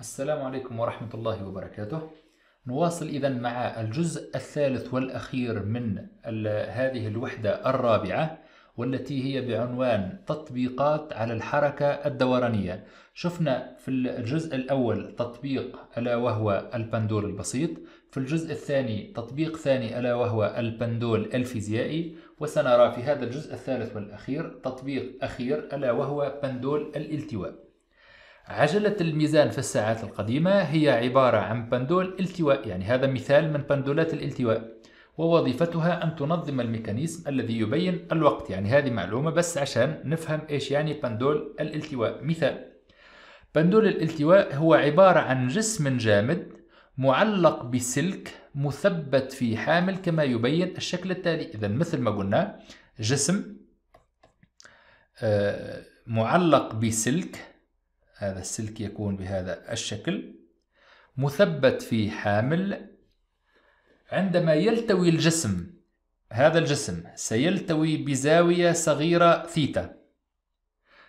السلام عليكم ورحمة الله وبركاته نواصل إذا مع الجزء الثالث والأخير من هذه الوحدة الرابعة والتي هي بعنوان تطبيقات على الحركة الدورانية شفنا في الجزء الأول تطبيق ألا وهو البندول البسيط في الجزء الثاني تطبيق ثاني ألا وهو البندول الفيزيائي وسنرى في هذا الجزء الثالث والأخير تطبيق أخير ألا وهو بندول الالتواء عجلة الميزان في الساعات القديمة هي عبارة عن بندول التواء يعني هذا مثال من بندولات الالتواء ووظيفتها أن تنظم الميكانيزم الذي يبين الوقت يعني هذه معلومة بس عشان نفهم إيش يعني بندول الالتواء مثال بندول الالتواء هو عبارة عن جسم جامد معلق بسلك مثبت في حامل كما يبين الشكل التالي إذا مثل ما قلنا جسم آه، معلق بسلك هذا السلك يكون بهذا الشكل مثبت في حامل عندما يلتوي الجسم هذا الجسم سيلتوي بزاوية صغيرة ثيتا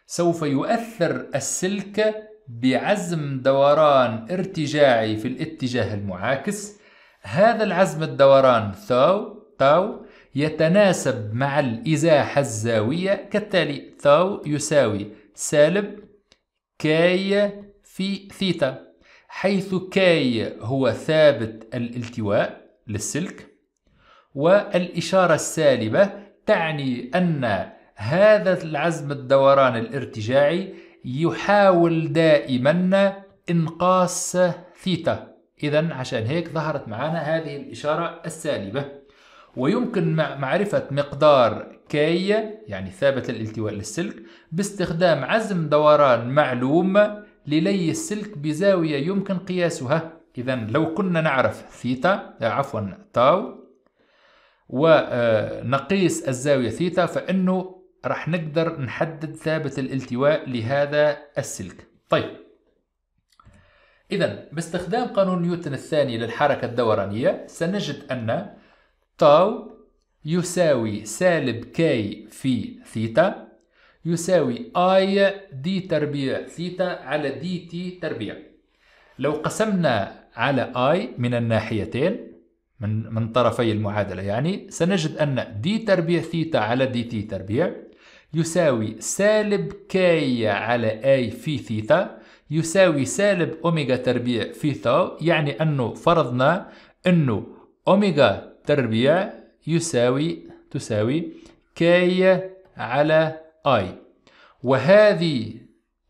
سوف يؤثر السلك بعزم دوران ارتجاعي في الاتجاه المعاكس هذا العزم الدوران ثاو تاو يتناسب مع الإزاحة الزاوية كالتالي ثاو يساوي سالب كاي في ثيتا حيث كاي هو ثابت الالتواء للسلك والإشارة السالبة تعني أن هذا العزم الدوران الارتجاعي يحاول دائما انقاص ثيتا إذا عشان هيك ظهرت معنا هذه الإشارة السالبة ويمكن معرفة مقدار كي يعني ثابت الالتواء للسلك باستخدام عزم دوران معلوم للي السلك بزاوية يمكن قياسها إذا لو كنا نعرف ثيتا آه، عفوا تاو ونقيس آه، الزاوية ثيتا فإنه راح نقدر نحدد ثابت الالتواء لهذا السلك طيب إذا باستخدام قانون نيوتن الثاني للحركة الدورانية سنجد أن تاو يساوي سالب كي في ثيتا يساوي اي دي تربيع ثيتا على دي تي تربيع لو قسمنا على اي من الناحيتين من من طرفي المعادلة يعني سنجد أن دي تربيع ثيتا على دي تي تربيع يساوي سالب كي على اي في ثيتا يساوي سالب اوميجا تربيع في ثاو يعني أنه فرضنا أنه اوميجا تربيع يساوي تساوي كي على اي وهذه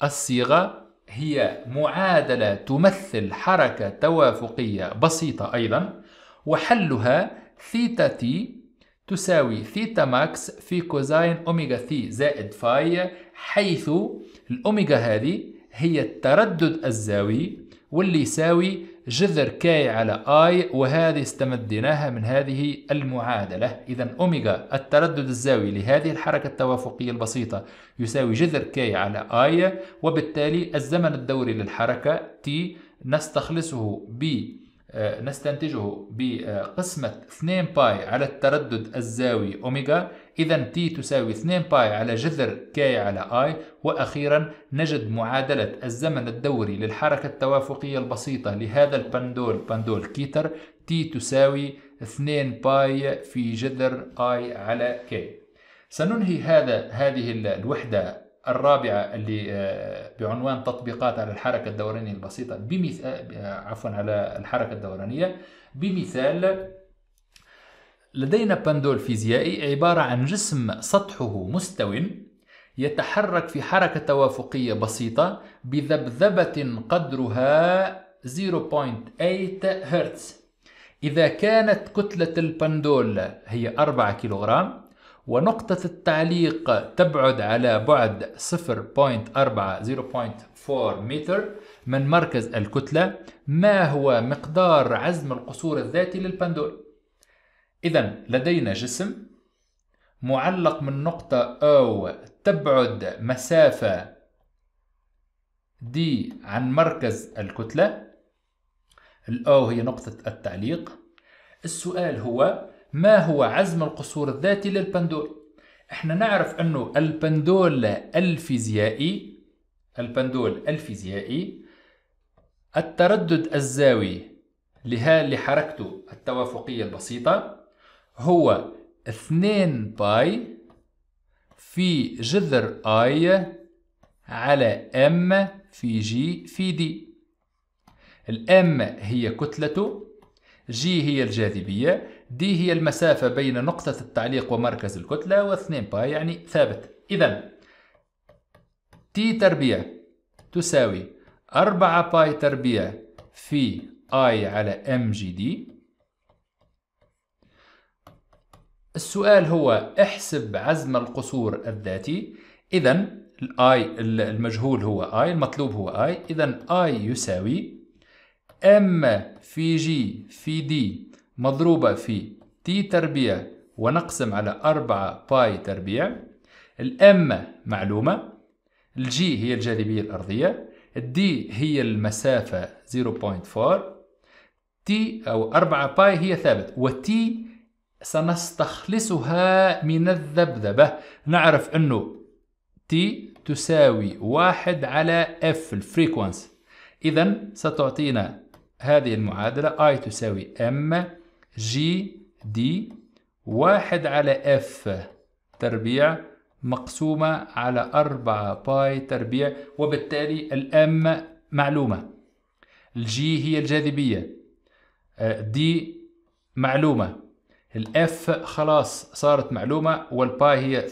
الصيغة هي معادلة تمثل حركة توافقية بسيطة أيضا وحلها ثيتا تي تساوي ثيتا ماكس في كوزاين اوميجا ثي زائد فاي حيث الأوميغا هذه هي التردد الزاوي واللي يساوي جذر كاي على اي وهذه استمديناها من هذه المعادلة إذا أوميغا التردد الزاوي لهذه الحركة التوافقية البسيطة يساوي جذر كاي على اي وبالتالي الزمن الدوري للحركة تي نستخلصه ب آه، نستنتجه بقسمة 2 باي على التردد الزاوي أوميغا إذا تي تساوي 2 باي على جذر K على آي وأخيرا نجد معادلة الزمن الدوري للحركة التوافقية البسيطة لهذا البندول بندول كيتر تي تساوي 2 باي في جذر آي على K سننهي هذا هذه الوحدة الرابعة اللي آه، بعنوان تطبيقات على الحركة الدورانية البسيطة بمثال آه، عفوا على الحركة الدورانية بمثال لدينا بندول فيزيائي عبارة عن جسم سطحه مستو يتحرك في حركة توافقية بسيطة بذبذبة قدرها 0.8 هرتز إذا كانت كتلة البندول هي 4 كيلوغرام ونقطة التعليق تبعد على بعد 0.4 0.4 متر من مركز الكتلة ما هو مقدار عزم القصور الذاتي للبندول؟ إذا لدينا جسم معلق من نقطة أو تبعد مسافة دي عن مركز الكتلة الأو هي نقطة التعليق السؤال هو ما هو عزم القصور الذاتي للبندول احنا نعرف انه البندول الفيزيائي البندول الفيزيائي التردد الزاوي لها لحركته التوافقية البسيطة هو 2 باي في جذر اي على ام في جي في دي الام هي كتلته جي هي الجاذبية دي هي المسافة بين نقطة التعليق ومركز الكتلة و و2 باي يعني ثابت إذا تي تربيع تساوي 4 باي تربيع في اي على ام جي دي السؤال هو احسب عزم القصور الذاتي إذا الاي المجهول هو اي المطلوب هو اي إذا اي يساوي ام في جي في دي مضروبة في تي تربيع ونقسم على 4 باي تربيع الام معلومة الجي هي الجاذبية الأرضية الدي هي المسافة 0.4 تي أو 4 باي هي ثابت وتي سنستخلصها من الذبذبة نعرف أنه تي تساوي واحد على اف الفريكونس إذا ستعطينا هذه المعادلة I تساوي M جي دي واحد على اف تربيع مقسومة على أربعة باي تربيع وبالتالي الأم معلومة الجي هي الجاذبية دي آه، معلومة الاف خلاص صارت معلومة والباي هي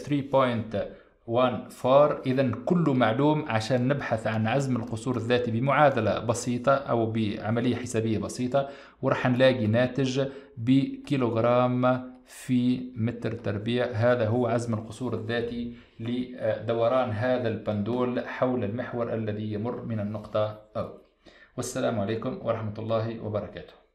3.5 1 4 إذا كل معلوم عشان نبحث عن عزم القصور الذاتي بمعادلة بسيطة أو بعملية حسابية بسيطة ورح نلاقي ناتج بكيلوغرام في متر تربيع هذا هو عزم القصور الذاتي لدوران هذا البندول حول المحور الذي يمر من النقطة أو والسلام عليكم ورحمة الله وبركاته